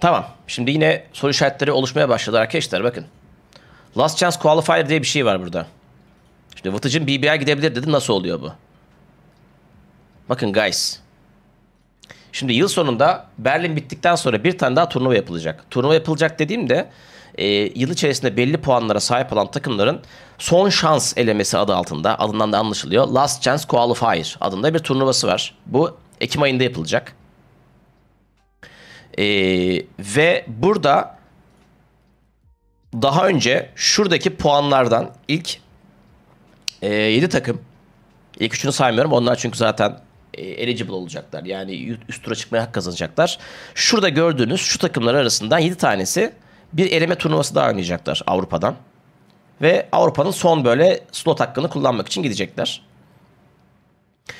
Tamam. Şimdi yine soru işaretleri oluşmaya başladı arkadaşlar. Bakın. Last Chance Qualifier diye bir şey var burada. Şimdi Vıtıcın BBA gidebilir dedi. Nasıl oluyor bu? Bakın guys. Şimdi yıl sonunda Berlin bittikten sonra bir tane daha turnuva yapılacak. Turnuva yapılacak dediğimde e, yıl içerisinde belli puanlara sahip olan takımların son şans elemesi adı altında adından da anlaşılıyor. Last Chance Qualifier adında bir turnuvası var. Bu Ekim ayında yapılacak. Ee, ve burada daha önce şuradaki puanlardan ilk e, 7 takım ilk üçünü saymıyorum. Onlar çünkü zaten e, eligible olacaklar. Yani üst tura çıkmaya hak kazanacaklar. Şurada gördüğünüz şu takımlar arasından 7 tanesi bir eleme turnuvası daha oynayacaklar Avrupa'dan. Ve Avrupa'nın son böyle slot hakkını kullanmak için gidecekler.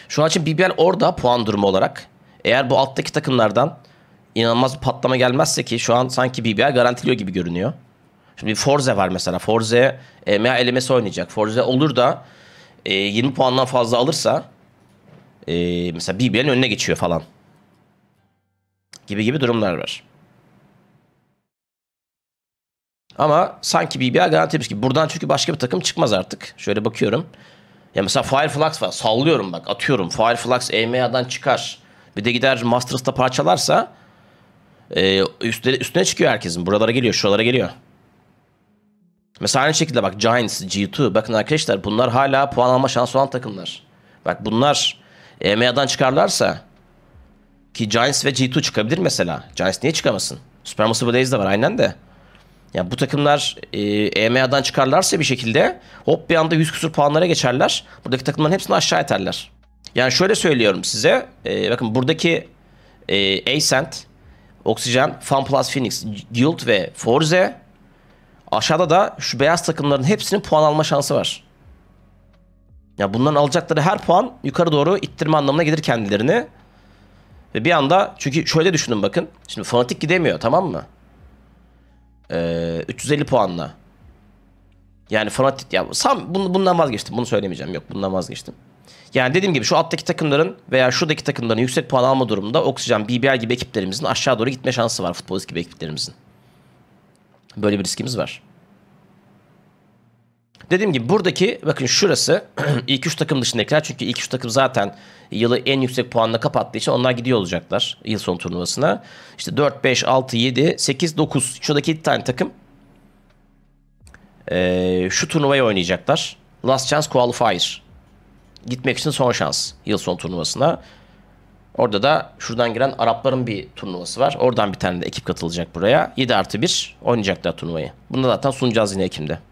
Şu an için BBL orada puan durumu olarak. Eğer bu alttaki takımlardan inanılmaz bir patlama gelmezse ki şu an sanki BBL garantiliyor gibi görünüyor. Şimdi Forze var mesela. Forze EMEA elemesi oynayacak. Forze olur da e, 20 puandan fazla alırsa e, mesela BBL'in önüne geçiyor falan. Gibi gibi durumlar var. Ama sanki BBL garantilemiş ki Buradan çünkü başka bir takım çıkmaz artık. Şöyle bakıyorum. Ya mesela Fireflux var. Sallıyorum bak atıyorum. Fireflux EMEA'dan çıkar. Bir de gider Masters'ta parçalarsa ee, üstüne, üstüne çıkıyor herkesin. Buralara geliyor, şuralara geliyor. Mesela aynı şekilde bak Giants, G2. Bakın arkadaşlar bunlar hala puan alma şansı olan takımlar. Bak bunlar EMA'dan çıkarlarsa ki Giants ve G2 çıkabilir mesela. Giants niye çıkamasın? Supermassive Blaze de var aynen de. Ya bu takımlar e, EMA'dan çıkarlarsa bir şekilde hop bir anda 100 küsur puanlara geçerler. Buradaki takımların hepsini aşağı eterler. Yani şöyle söylüyorum size. E, bakın buradaki e, Ascent Oksijen, FunPlus Phoenix, Guild ve Forze. Aşağıda da şu beyaz takımların hepsinin puan alma şansı var. Ya bunların alacakları her puan yukarı doğru ittirme anlamına gelir kendilerini. Ve bir anda çünkü şöyle düşünün bakın. Şimdi fanatik gidemiyor tamam mı? Ee, 350 puanla. Yani fanatik ya Sam bundan vazgeçtim. Bunu söylemeyeceğim. Yok bundan vazgeçtim. Yani dediğim gibi şu alttaki takımların veya şuradaki takımların yüksek puan alma durumunda Oksijen, BBL gibi ekiplerimizin aşağı doğru gitme şansı var futbolist gibi ekiplerimizin. Böyle bir riskimiz var. Dediğim gibi buradaki bakın şurası ilk 3 takım dışındakiler. Çünkü ilk 3 takım zaten yılı en yüksek puanla kapattığı için onlar gidiyor olacaklar yıl son turnuvasına. İşte 4, 5, 6, 7, 8, 9 şuradaki 7 tane takım ee, şu turnuvayı oynayacaklar. Last Chance Qualifier gitmek için son şans yıl son turnuvasına. Orada da şuradan giren Arapların bir turnuvası var. Oradan bir tane de ekip katılacak buraya. 7 artı 1 oynayacaklar turnuvayı. Bunu da zaten sunacağız yine Ekim'de.